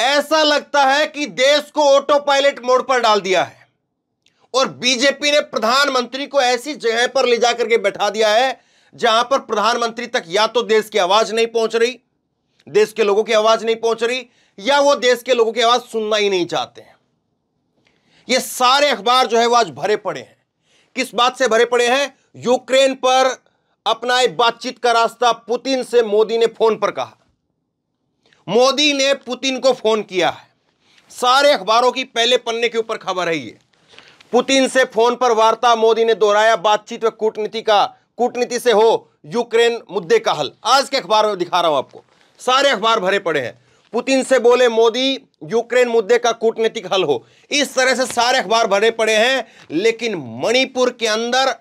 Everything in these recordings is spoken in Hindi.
ऐसा लगता है कि देश को ऑटो पायलट मोड पर डाल दिया है और बीजेपी ने प्रधानमंत्री को ऐसी जगह पर ले जाकर के बैठा दिया है जहां पर प्रधानमंत्री तक या तो देश की आवाज नहीं पहुंच रही देश के लोगों की आवाज नहीं पहुंच रही या वो देश के लोगों की आवाज सुनना ही नहीं चाहते हैं ये सारे अखबार जो है वो आज भरे पड़े हैं किस बात से भरे पड़े हैं यूक्रेन पर अपनाए बातचीत का रास्ता पुतिन से मोदी ने फोन पर कहा मोदी ने पुतिन को फोन किया है सारे अखबारों की पहले पन्ने के ऊपर खबर है ये पुतिन से फोन पर वार्ता मोदी ने दोहराया बातचीत में कूटनीति का कूटनीति से हो यूक्रेन मुद्दे का हल आज के अखबार में दिखा रहा हूं आपको सारे अखबार भरे पड़े हैं पुतिन से बोले मोदी यूक्रेन मुद्दे का कूटनीतिक हल हो इस तरह से सारे अखबार भरे पड़े हैं लेकिन मणिपुर के अंदर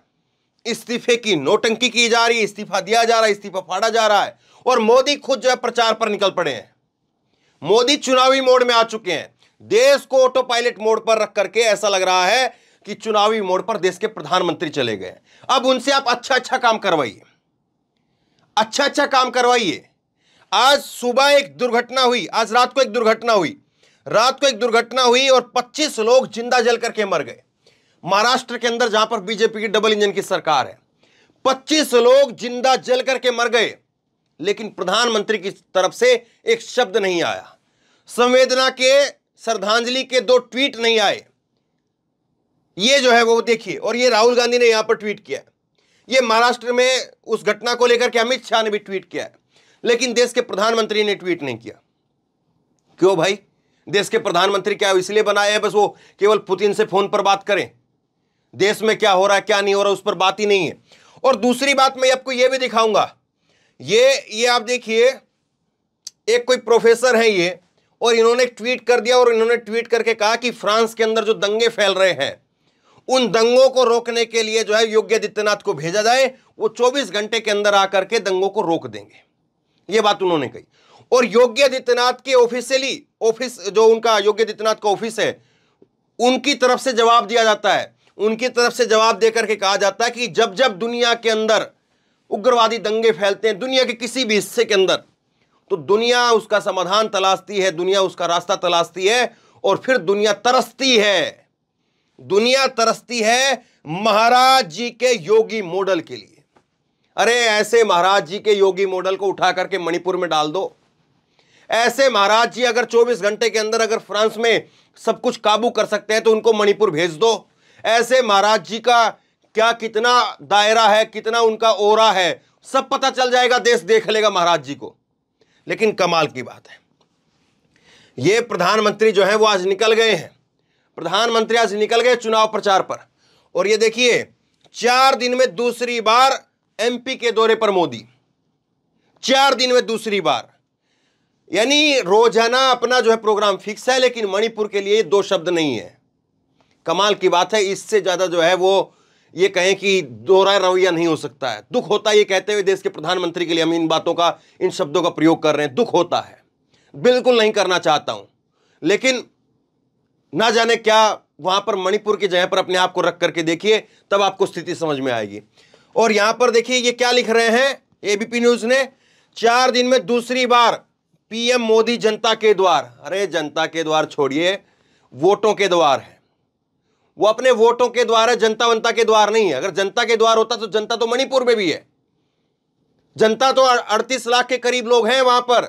इस्तीफे की नोटंकी की जा रही है इस्तीफा दिया जा रहा है इस्तीफा फाड़ा जा रहा है और मोदी खुद जो है प्रचार पर निकल पड़े हैं मोदी चुनावी मोड में आ चुके हैं देश को ऑटो पायलट मोड पर रख करके ऐसा लग रहा है कि चुनावी मोड पर देश के प्रधानमंत्री चले गए अब उनसे आप अच्छा अच्छा काम करवाइए अच्छा अच्छा काम करवाइए आज सुबह एक दुर्घटना हुई आज रात को एक दुर्घटना हुई रात को एक दुर्घटना हुई और 25 लोग जिंदा जल करके मर गए महाराष्ट्र के अंदर जहां पर बीजेपी की डबल इंजन की सरकार है पच्चीस लोग जिंदा जल करके मर गए लेकिन प्रधानमंत्री की तरफ से एक शब्द नहीं आया संवेदना के श्रद्धांजलि के दो ट्वीट नहीं आए ये जो है वो देखिए और ये राहुल गांधी ने यहां पर ट्वीट किया ये महाराष्ट्र में उस घटना को लेकर के अमित शाह ने भी ट्वीट किया है लेकिन देश के प्रधानमंत्री ने ट्वीट नहीं किया क्यों भाई देश के प्रधानमंत्री क्या इसलिए बनाए हैं बस वो केवल पुतिन से फोन पर बात करें देश में क्या हो रहा है क्या नहीं हो रहा उस पर बात ही नहीं है और दूसरी बात मैं आपको यह भी दिखाऊंगा ये ये आप देखिए एक कोई प्रोफेसर है ये और इन्होंने ट्वीट कर दिया और इन्होंने ट्वीट करके कहा कि फ्रांस के अंदर जो दंगे फैल रहे हैं उन दंगों को रोकने के लिए जो है योगी आदित्यनाथ को भेजा जाए वो 24 घंटे के अंदर आकर के दंगों को रोक देंगे ये बात उन्होंने कही और योगी आदित्यनाथ के ऑफिशियली ऑफिस जो उनका योगी आदित्यनाथ का ऑफिस है उनकी तरफ से जवाब दिया जाता है उनकी तरफ से जवाब देकर के कहा जाता है कि जब जब दुनिया के अंदर उग्रवादी दंगे फैलते हैं दुनिया के किसी भी हिस्से के अंदर तो दुनिया उसका समाधान तलाशती है दुनिया उसका रास्ता तलाशती है और फिर दुनिया तरसती है दुनिया तरसती है महाराज जी के योगी मॉडल के लिए अरे ऐसे महाराज जी के योगी मॉडल को उठा करके मणिपुर में डाल दो ऐसे महाराज जी अगर 24 घंटे के अंदर अगर फ्रांस में सब कुछ काबू कर सकते हैं तो उनको मणिपुर भेज दो ऐसे महाराज जी का क्या कितना दायरा है कितना उनका ओरा है सब पता चल जाएगा देश देख लेगा महाराज जी को लेकिन कमाल की बात है ये प्रधानमंत्री जो है वो आज निकल गए हैं प्रधानमंत्री आज निकल गए चुनाव प्रचार पर और ये देखिए चार दिन में दूसरी बार एमपी के दौरे पर मोदी चार दिन में दूसरी बार यानी रोजाना अपना जो है प्रोग्राम फिक्स है लेकिन मणिपुर के लिए दो शब्द नहीं है कमाल की बात है इससे ज़्यादा जो है वो ये कहें कि दोहरा रवैया नहीं हो सकता है दुख होता है ये कहते हुए देश के प्रधानमंत्री के लिए हम इन बातों का इन शब्दों का प्रयोग कर रहे हैं दुख होता है बिल्कुल नहीं करना चाहता हूं लेकिन ना जाने क्या वहां पर मणिपुर की जगह पर अपने आप को रख करके देखिए तब आपको स्थिति समझ में आएगी और यहां पर देखिए ये क्या लिख रहे हैं एबीपी न्यूज ने चार दिन में दूसरी बार पीएम मोदी जनता के द्वार अरे जनता के द्वार छोड़िए वोटों के द्वार है वो अपने वोटों के द्वारा जनता वनता के द्वार नहीं है अगर जनता के द्वार होता तो जनता तो मणिपुर में भी है जनता तो अड़तीस लाख के करीब लोग हैं वहां पर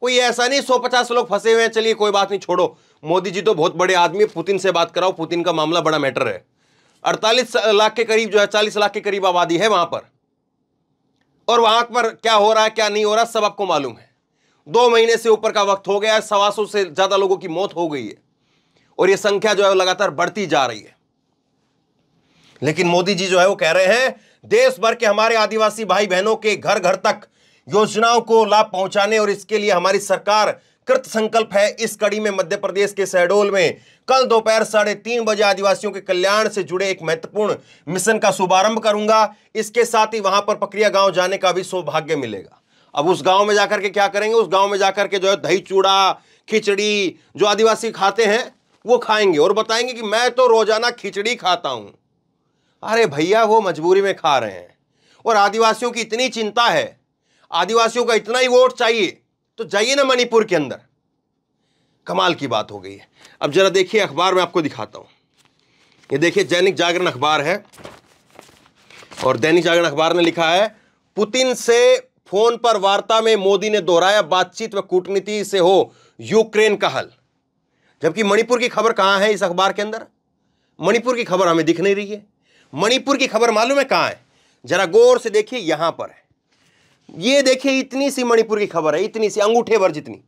कोई ऐसा नहीं सौ पचास लोग फंसे हुए हैं चलिए कोई बात नहीं छोड़ो मोदी जी तो बहुत बड़े आदमी पुतिन से बात कराओ पुतिन का मामला बड़ा मैटर है अड़तालीस लाख के करीब जो है चालीस लाख के करीब आबादी है वहां पर और वहां पर क्या हो रहा है क्या नहीं हो रहा सब आपको मालूम है दो महीने से ऊपर का वक्त हो गया है सवा सौ से ज़्यादा लोगों की मौत हो गई है और ये संख्या जो है लगातार बढ़ती जा रही है लेकिन मोदी जी जो है वो कह रहे हैं देश भर के हमारे आदिवासी भाई बहनों के घर घर तक योजनाओं को लाभ पहुंचाने और इसके लिए हमारी सरकार कृत संकल्प है इस कड़ी में मध्य प्रदेश के शहडोल में कल दोपहर साढ़े तीन बजे आदिवासियों के कल्याण से जुड़े एक महत्वपूर्ण मिशन का शुभारंभ करूंगा इसके साथ ही वहां पर पकड़िया गांव जाने का भी सौभाग्य मिलेगा अब उस गांव में जाकर के क्या करेंगे उस गांव में जाकर के जो है दही चूड़ा खिचड़ी जो आदिवासी खाते हैं वो खाएंगे और बताएंगे कि मैं तो रोज़ाना खिचड़ी खाता हूं अरे भैया वो मजबूरी में खा रहे हैं और आदिवासियों की इतनी चिंता है आदिवासियों का इतना ही वोट चाहिए तो जाइए ना मणिपुर के अंदर कमाल की बात हो गई है अब ज़रा देखिए अखबार में आपको दिखाता हूं ये देखिए दैनिक जागरण अखबार है और दैनिक जागरण अखबार ने लिखा है पुतिन से फोन पर वार्ता में मोदी ने दोहराया बातचीत व कूटनीति से हो यूक्रेन का हल जबकि मणिपुर की खबर कहाँ है इस अखबार के अंदर मणिपुर की खबर हमें दिख नहीं रही है मणिपुर की खबर मालूम है कहाँ है जरा गौर से देखिए यहाँ पर है ये देखिए इतनी सी मणिपुर की खबर है इतनी सी अंगूठे भर जितनी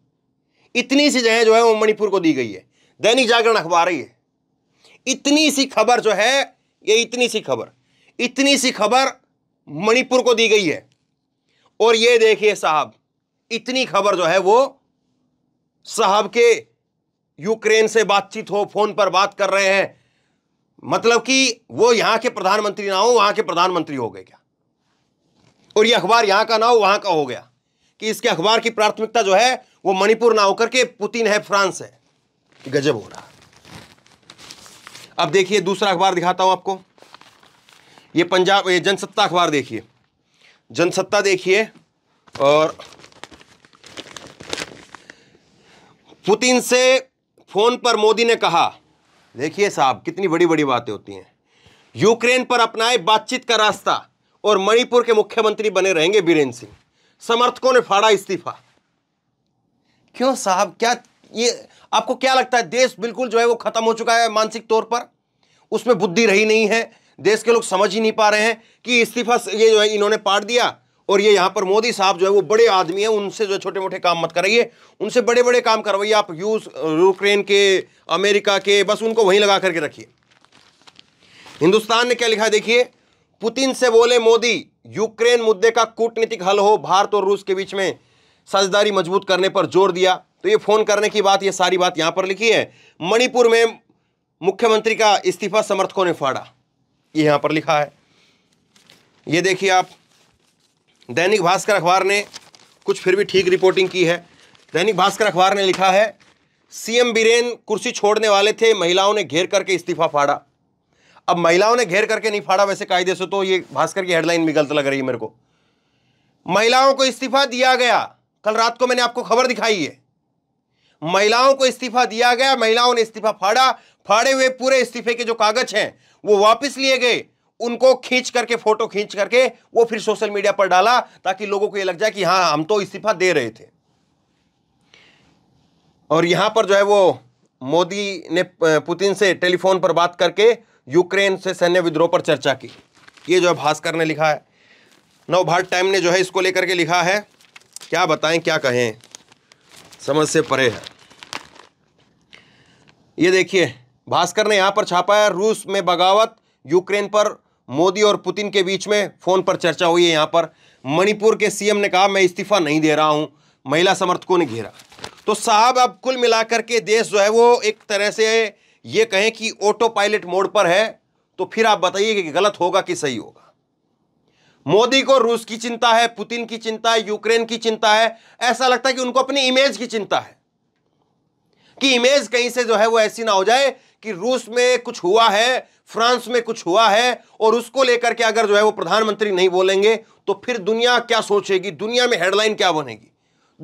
इतनी सी जगह जो है वो मणिपुर को दी गई है दैनिक जागरण अखबार ही है इतनी सी खबर जो है ये इतनी सी खबर इतनी सी खबर मणिपुर को दी गई है और ये देखिए साहब इतनी खबर जो है वो साहब के यूक्रेन से बातचीत हो फोन पर बात कर रहे हैं मतलब कि वो यहां के प्रधानमंत्री ना हो वहां के प्रधानमंत्री हो गए क्या और ये अखबार यहां का ना हो वहां का हो गया कि इसके अखबार की प्राथमिकता जो है वो मणिपुर ना होकर के पुतिन है फ्रांस है गजब हो रहा अब देखिए दूसरा अखबार दिखाता हूं आपको ये पंजाब ये जनसत्ता अखबार देखिए जनसत्ता देखिए और पुतिन से फोन पर मोदी ने कहा देखिए साहब कितनी बड़ी बड़ी बातें होती हैं यूक्रेन पर अपनाए बातचीत का रास्ता और मणिपुर के मुख्यमंत्री बने रहेंगे बीरेंद्र सिंह समर्थकों ने फाड़ा इस्तीफा क्यों साहब क्या ये आपको क्या लगता है देश बिल्कुल जो है वो खत्म हो चुका है मानसिक तौर पर उसमें बुद्धि रही नहीं है देश के लोग समझ ही नहीं पा रहे हैं कि इस्तीफा ये जो है इन्होंने पाट दिया और ये यहाँ पर मोदी साहब जो है वो बड़े आदमी हैं उनसे जो छोटे मोटे काम मत कराइए उनसे बड़े बड़े काम करवाइए आप यूज यूक्रेन के अमेरिका के बस उनको वहीं लगा करके रखिए हिंदुस्तान ने क्या लिखा देखिए पुतिन से बोले मोदी यूक्रेन मुद्दे का कूटनीतिक हल हो भारत और रूस के बीच में साझेदारी मजबूत करने पर जोर दिया तो ये फोन करने की बात ये सारी बात यहां पर लिखी है मणिपुर में मुख्यमंत्री का इस्तीफा समर्थकों ने फाड़ा ये यहाँ पर लिखा है ये देखिए आप दैनिक भास्कर अखबार ने कुछ फिर भी ठीक रिपोर्टिंग की है दैनिक भास्कर अखबार ने लिखा है सीएम बीरेन कुर्सी छोड़ने वाले थे महिलाओं ने घेर करके इस्तीफा फाड़ा अब महिलाओं ने घेर करके नहीं फाड़ा वैसे कायदे से तो ये भास्कर की हेडलाइन भी गलत लग रही है मेरे को महिलाओं को इस्तीफा दिया गया कल रात को मैंने आपको खबर दिखाई है महिलाओं को इस्तीफा दिया गया महिलाओं ने इस्तीफा फाड़ा फाड़े हुए पूरे इस्तीफे के जो कागज हैं वो वापस लिए गए उनको खींच करके फोटो खींच करके वो फिर सोशल मीडिया पर डाला ताकि लोगों को ये लग जाए कि हाँ हम तो इस्तीफा दे रहे थे और यहां पर जो है वो मोदी ने पुतिन से टेलीफोन पर बात करके यूक्रेन से सैन्य विद्रोह पर चर्चा की ये जो है भास्कर ने लिखा है नव भारत टाइम ने जो है इसको लेकर के लिखा है क्या बताएं क्या कहें समझ से परे है ये देखिए भास्कर ने यहां पर छापा है रूस में बगावत यूक्रेन पर मोदी और पुतिन के बीच में फ़ोन पर चर्चा हुई है यहां पर मणिपुर के सीएम ने कहा मैं इस्तीफा नहीं दे रहा हूं महिला समर्थकों ने घेरा तो साहब अब कुल मिलाकर के देश जो है वो एक तरह से ये कहें कि ऑटो पायलट मोड पर है तो फिर आप बताइए कि गलत होगा कि सही होगा मोदी को रूस की चिंता है पुतिन की चिंता है यूक्रेन की चिंता है ऐसा लगता है कि उनको अपनी इमेज की चिंता है कि इमेज कहीं से जो है वो ऐसी ना हो जाए कि रूस में कुछ हुआ है फ्रांस में कुछ हुआ है और उसको लेकर के अगर जो है वो प्रधानमंत्री नहीं बोलेंगे तो फिर दुनिया क्या सोचेगी दुनिया में हेडलाइन क्या बनेगी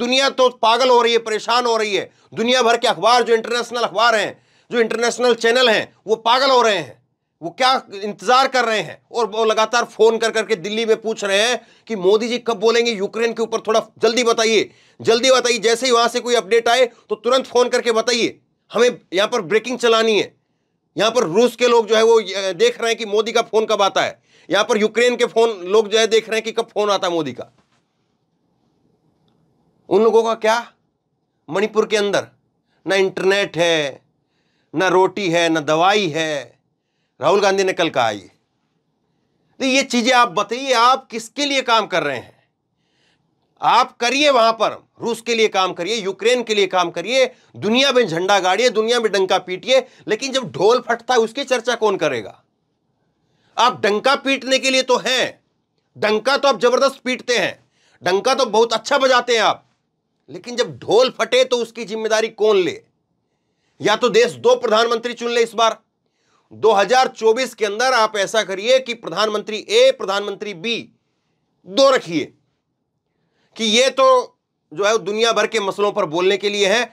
दुनिया तो पागल हो रही है परेशान हो रही है दुनिया भर के अखबार जो इंटरनेशनल अखबार हैं जो इंटरनेशनल चैनल हैं वो पागल हो रहे हैं वो क्या इंतजार कर रहे हैं और वो लगातार फोन कर करके दिल्ली में पूछ रहे हैं कि मोदी जी कब बोलेंगे यूक्रेन के ऊपर थोड़ा जल्दी बताइए जल्दी बताइए जैसे ही वहां से कोई अपडेट आए तो तुरंत फोन करके बताइए हमें यहां पर ब्रेकिंग चलानी है यहां पर रूस के लोग जो है वो देख रहे हैं कि मोदी का फोन कब आता है यहां पर यूक्रेन के फोन लोग जो है देख रहे हैं कि कब फोन आता है मोदी का उन लोगों का क्या मणिपुर के अंदर ना इंटरनेट है ना रोटी है ना दवाई है राहुल गांधी ने कल कहा ये तो ये चीज़ें आप बताइए आप किसके लिए काम कर रहे हैं आप करिए वहां पर रूस के लिए काम करिए यूक्रेन के लिए काम करिए दुनिया में झंडा गाड़िए दुनिया में डंका पीटिए लेकिन जब ढोल फटता है उसकी चर्चा कौन करेगा आप डंका पीटने के लिए तो हैं डंका तो आप जबरदस्त पीटते हैं डंका तो बहुत अच्छा बजाते हैं आप लेकिन जब ढोल फटे तो उसकी जिम्मेदारी कौन ले या तो देश दो प्रधानमंत्री चुन ले इस बार 2024 के अंदर आप ऐसा करिए कि प्रधानमंत्री ए प्रधानमंत्री बी दो रखिए कि ये तो जो है दुनिया भर के मसलों पर बोलने के लिए है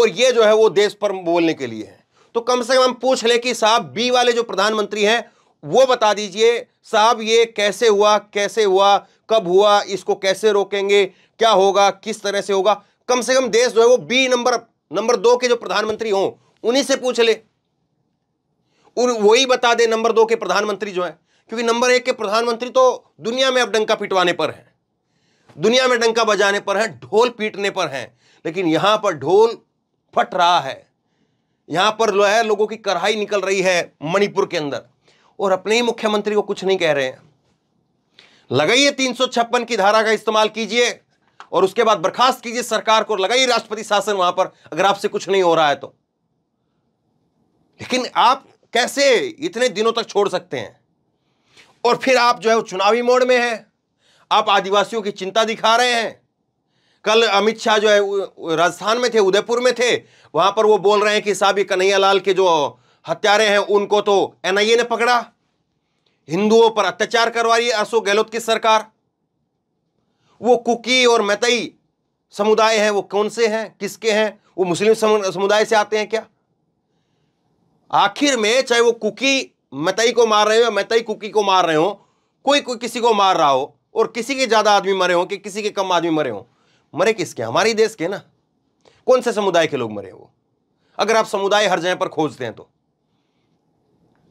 और ये जो है वो देश पर बोलने के लिए है तो कम से कम हम पूछ लें कि साहब बी वाले जो प्रधानमंत्री हैं वो बता दीजिए साहब ये कैसे हुआ कैसे हुआ कब हुआ इसको कैसे रोकेंगे क्या होगा किस तरह से होगा कम से कम देश जो है वो बी नंबर नंबर दो के जो प्रधानमंत्री हों उन्हीं से पूछ ले वही बता दे नंबर दो के प्रधानमंत्री जो है क्योंकि नंबर एक के प्रधानमंत्री तो दुनिया में अब डंका पिटवाने पर है दुनिया में डंका बजाने पर हैं ढोल पीटने पर हैं लेकिन यहाँ पर ढोल फट रहा है यहाँ पर जो है लोगों की कढ़ाई निकल रही है मणिपुर के अंदर और अपने ही मुख्यमंत्री को कुछ नहीं कह रहे हैं लगाइए तीन की धारा का इस्तेमाल कीजिए और उसके बाद बर्खास्त कीजिए सरकार को लगाइए राष्ट्रपति शासन वहां पर अगर आपसे कुछ नहीं हो रहा है तो लेकिन आप कैसे इतने दिनों तक छोड़ सकते हैं और फिर आप जो है चुनावी मोड में हैं आप आदिवासियों की चिंता दिखा रहे हैं कल अमित शाह जो है राजस्थान में थे उदयपुर में थे वहां पर वो बोल रहे हैं कि साहब ये कन्हैया लाल के जो हत्यारे हैं उनको तो एनआईए ने पकड़ा हिंदुओं पर अत्याचार करवा रही है अशोक गहलोत की सरकार वो कुकी और मतई समुदाय है वो कौन से हैं किसके हैं वो मुस्लिम समुदाय से आते हैं क्या आखिर में चाहे वो कुकी मतई को मार रहे हो या मतई कुकी को मार रहे हो कोई कोई किसी को मार रहा हो और किसी के ज़्यादा आदमी मरे हो कि किसी के कम आदमी मरे हो मरे किसके हमारे देश के ना कौन से समुदाय के लोग मरे वो अगर आप समुदाय हर जगह पर खोजते हैं तो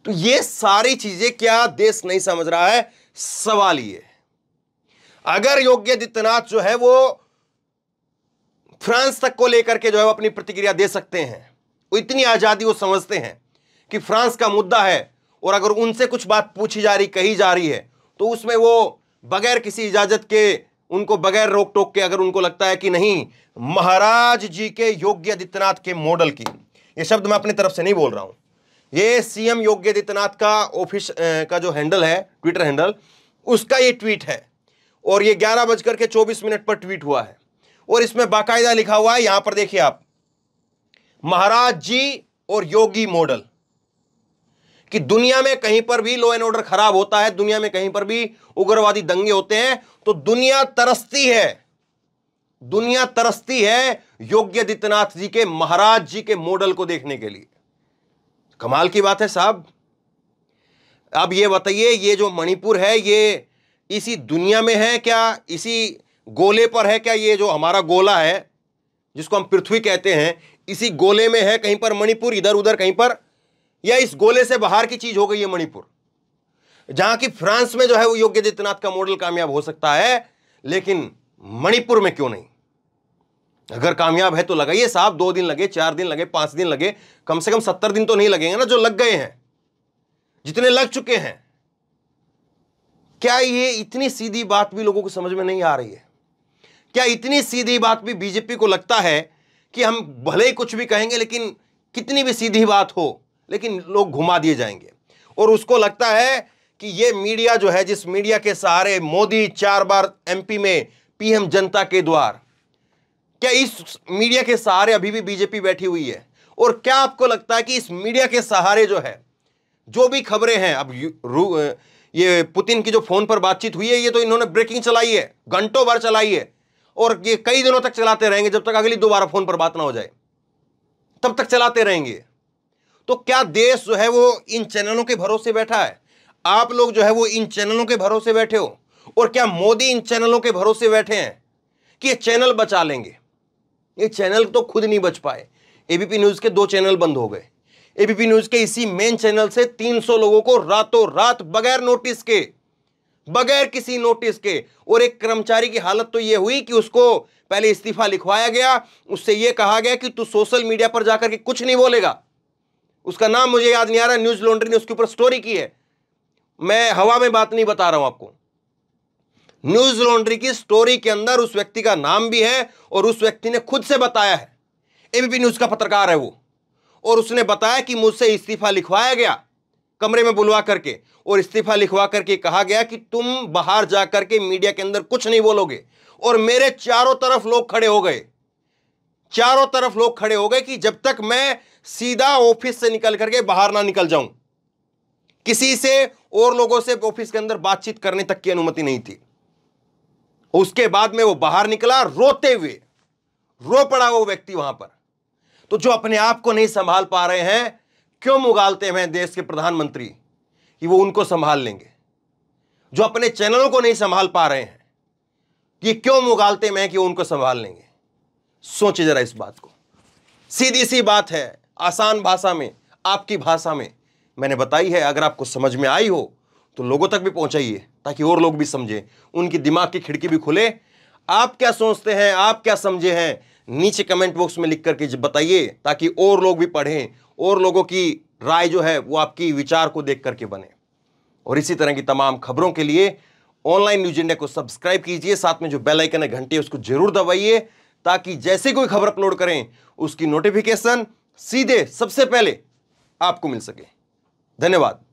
तो ये सारी चीजें क्या देश नहीं समझ रहा है सवाल ये अगर योगी आदित्यनाथ जो है वो फ्रांस तक को लेकर के जो है वो अपनी प्रतिक्रिया दे सकते हैं वो इतनी आज़ादी वो समझते हैं कि फ्रांस का मुद्दा है और अगर उनसे कुछ बात पूछी जा रही कही जा रही है तो उसमें वो बगैर किसी इजाजत के उनको बगैर रोक टोक के अगर उनको लगता है कि नहीं महाराज जी के योगी आदित्यनाथ के मॉडल की ये शब्द मैं अपनी तरफ से नहीं बोल रहा हूं ये सीएम योगी आदित्यनाथ का ऑफिस का जो हैंडल है ट्विटर हैंडल उसका ये ट्वीट है और ये ग्यारह बजकर के चौबीस मिनट पर ट्वीट हुआ है और इसमें बाकायदा लिखा हुआ है यहां पर देखिए आप महाराज जी और योगी मॉडल कि दुनिया में कहीं पर भी लॉ एंड ऑर्डर खराब होता है दुनिया में कहीं पर भी उग्रवादी दंगे होते हैं तो दुनिया तरसती है दुनिया तरसती है योगी आदित्यनाथ जी के महाराज जी के मॉडल को देखने के लिए कमाल की बात है साहब अब ये बताइए ये जो मणिपुर है ये इसी दुनिया में है क्या इसी गोले पर है क्या ये जो हमारा गोला है जिसको हम पृथ्वी कहते हैं इसी गोले में है कहीं पर मणिपुर इधर उधर कहीं पर या इस गोले से बाहर की चीज हो गई है मणिपुर जहां की फ्रांस में जो है वो योग्य आदित्यनाथ का मॉडल कामयाब हो सकता है लेकिन मणिपुर में क्यों नहीं अगर कामयाब है तो लगाइए साहब दो दिन लगे चार दिन लगे पांच दिन लगे कम से कम सत्तर दिन तो नहीं लगेंगे ना जो लग गए हैं जितने लग चुके हैं क्या ये इतनी सीधी बात भी लोगों को समझ में नहीं आ रही है क्या इतनी सीधी बात भी बीजेपी को लगता है कि हम भले ही कुछ भी कहेंगे लेकिन कितनी भी सीधी बात हो लेकिन लोग घुमा दिए जाएंगे और उसको लगता है कि ये मीडिया जो है जिस मीडिया के सहारे मोदी चार बार एमपी में पीएम जनता के द्वार क्या इस मीडिया के सहारे अभी भी बीजेपी बैठी हुई है और क्या आपको लगता है कि इस मीडिया के सहारे जो है जो भी खबरें हैं अब ये पुतिन की जो फोन पर बातचीत हुई है ये तो इन्होंने ब्रेकिंग चलाई है घंटों भर चलाई है और ये कई दिनों तक चलाते रहेंगे जब तक अगली दोबारा फोन पर बात ना हो जाए तब तक चलाते रहेंगे तो क्या देश जो है वो इन चैनलों के भरोसे बैठा है आप लोग जो है वो इन चैनलों के भरोसे बैठे हो और क्या मोदी इन चैनलों के भरोसे बैठे हैं कि ये चैनल बचा लेंगे ये चैनल तो खुद नहीं बच पाए एबीपी न्यूज़ के दो चैनल बंद हो गए एबीपी न्यूज़ के इसी मेन चैनल से 300 लोगों को रातों रात बगैर नोटिस के बगैर किसी नोटिस के और एक कर्मचारी की हालत तो यह हुई कि उसको पहले इस्तीफा लिखवाया गया उससे यह कहा गया कि तू सोशल मीडिया पर जाकर के कुछ नहीं बोलेगा उसका नाम मुझे याद नहीं आ रहा न्यूज लॉन्ड्री ने उसके ऊपर स्टोरी की है मैं हवा में बात नहीं बता रहा हूं आपको न्यूज लॉन्ड्री की स्टोरी के अंदर उस व्यक्ति का नाम भी है और उस व्यक्ति ने खुद से बताया है एबीपी न्यूज का पत्रकार है वो और उसने बताया कि मुझसे इस्तीफा लिखवाया गया कमरे में बुलवा करके और इस्तीफा लिखवा करके कहा गया कि तुम बाहर जाकर के मीडिया के अंदर कुछ नहीं बोलोगे और मेरे चारों तरफ लोग खड़े हो गए चारों तरफ लोग खड़े हो गए कि जब तक मैं सीधा ऑफिस से निकल करके बाहर ना निकल जाऊं किसी से और लोगों से ऑफिस के अंदर बातचीत करने तक की अनुमति नहीं थी उसके बाद में वो बाहर निकला रोते हुए रो पड़ा वो व्यक्ति वहां पर तो जो अपने आप को नहीं संभाल पा रहे हैं क्यों मुगालते हैं देश के प्रधानमंत्री कि वो उनको संभाल लेंगे जो अपने चैनलों को नहीं संभाल पा रहे हैं कि क्यों मुगालते हैं कि वो उनको संभाल लेंगे सोचे जरा इस बात को सीधी सी बात है आसान भाषा में आपकी भाषा में मैंने बताई है अगर आपको समझ में आई हो तो लोगों तक भी पहुंचाइए ताकि और लोग भी समझें उनकी दिमाग की खिड़की भी खुले आप क्या सोचते हैं आप क्या समझे हैं नीचे कमेंट बॉक्स में लिख करके बताइए ताकि और लोग भी पढ़ें और लोगों की राय जो है वो आपकी विचार को देख करके बने और इसी तरह की तमाम खबरों के लिए ऑनलाइन न्यूज इंडिया को सब्सक्राइब कीजिए साथ में जो बेल आइकन है घंटी उसको जरूर दबाइए ताकि जैसे कोई खबर अपलोड करें उसकी नोटिफिकेशन सीधे सबसे पहले आपको मिल सके धन्यवाद